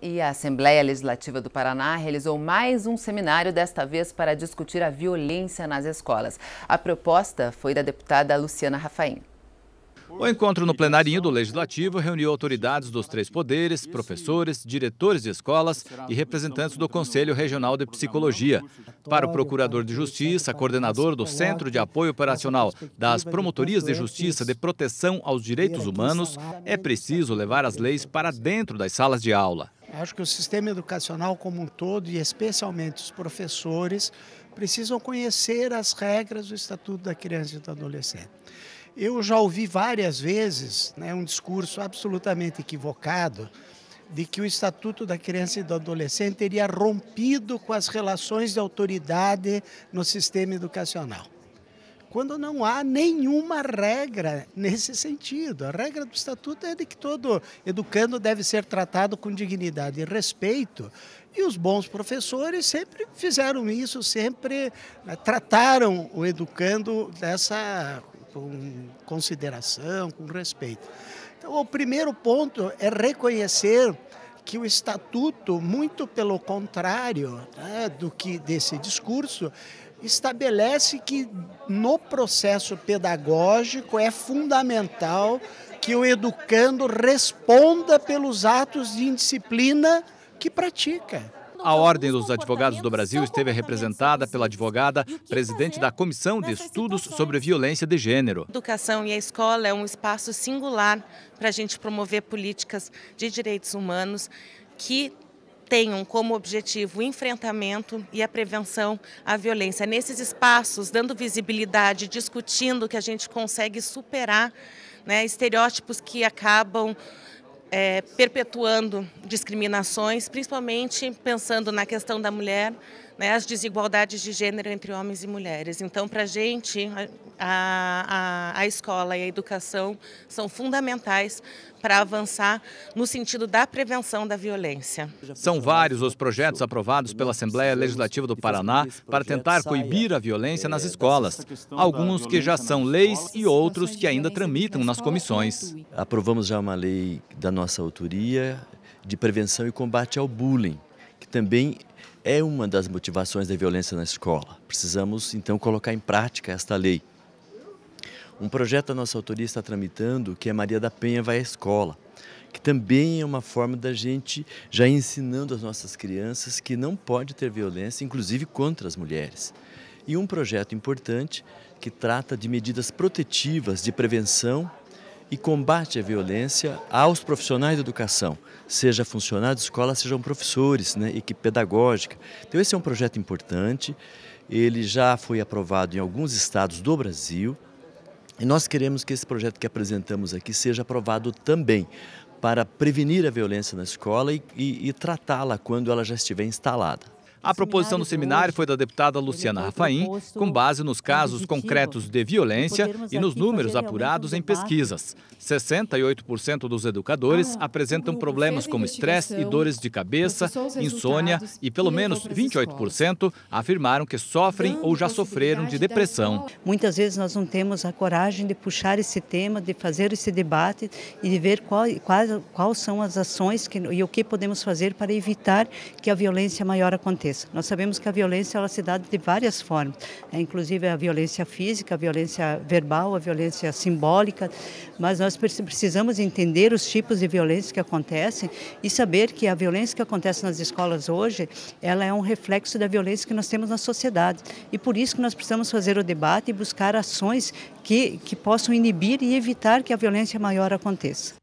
E a Assembleia Legislativa do Paraná realizou mais um seminário, desta vez para discutir a violência nas escolas. A proposta foi da deputada Luciana Rafaim. O encontro no plenarinho do Legislativo reuniu autoridades dos três poderes, professores, diretores de escolas e representantes do Conselho Regional de Psicologia. Para o Procurador de Justiça, coordenador do Centro de Apoio Operacional das Promotorias de Justiça de Proteção aos Direitos Humanos, é preciso levar as leis para dentro das salas de aula. Acho que o sistema educacional como um todo, e especialmente os professores, precisam conhecer as regras do Estatuto da Criança e do Adolescente. Eu já ouvi várias vezes né, um discurso absolutamente equivocado de que o Estatuto da Criança e do Adolescente teria rompido com as relações de autoridade no sistema educacional quando não há nenhuma regra nesse sentido. A regra do estatuto é de que todo educando deve ser tratado com dignidade e respeito. E os bons professores sempre fizeram isso, sempre eh, trataram o educando dessa com consideração, com respeito. Então, o primeiro ponto é reconhecer que o estatuto, muito pelo contrário né, do que desse discurso, estabelece que no processo pedagógico é fundamental que o educando responda pelos atos de indisciplina que pratica. A Ordem dos Advogados do Brasil esteve representada pela advogada, presidente da Comissão de Estudos sobre Violência de Gênero. A educação e a escola é um espaço singular para a gente promover políticas de direitos humanos que tenham como objetivo o enfrentamento e a prevenção à violência. Nesses espaços, dando visibilidade, discutindo que a gente consegue superar né, estereótipos que acabam é, perpetuando discriminações, principalmente pensando na questão da mulher, né, as desigualdades de gênero entre homens e mulheres. Então, para a gente, a, a escola e a educação são fundamentais para avançar no sentido da prevenção da violência. São vários os projetos aprovados pela Assembleia Legislativa do Paraná para tentar coibir a violência nas escolas. Alguns que já são leis e outros que ainda tramitam nas comissões. Aprovamos já uma lei da nossa autoria de prevenção e combate ao bullying que também é uma das motivações da violência na escola. Precisamos, então, colocar em prática esta lei. Um projeto a nossa autoria está tramitando, que é Maria da Penha vai à escola, que também é uma forma da gente já ensinando as nossas crianças que não pode ter violência, inclusive contra as mulheres. E um projeto importante que trata de medidas protetivas de prevenção e combate à violência aos profissionais da educação, seja funcionários de escola, sejam professores, né, equipe pedagógica. Então esse é um projeto importante, ele já foi aprovado em alguns estados do Brasil e nós queremos que esse projeto que apresentamos aqui seja aprovado também para prevenir a violência na escola e, e, e tratá-la quando ela já estiver instalada. A proposição do seminário foi da deputada Luciana Rafaim, com base nos casos concretos de violência e nos números apurados em pesquisas. 68% dos educadores ah, apresentam problemas como estresse e dores de cabeça, insônia e pelo menos 28% afirmaram que sofrem ou já sofreram de depressão. Muitas vezes nós não temos a coragem de puxar esse tema, de fazer esse debate e de ver qual, qual, quais são as ações que, e o que podemos fazer para evitar que a violência maior aconteça aconteça. Nós sabemos que a violência ela se dá de várias formas, É inclusive a violência física, a violência verbal, a violência simbólica, mas nós precisamos entender os tipos de violência que acontecem e saber que a violência que acontece nas escolas hoje, ela é um reflexo da violência que nós temos na sociedade. E por isso que nós precisamos fazer o debate e buscar ações que, que possam inibir e evitar que a violência maior aconteça.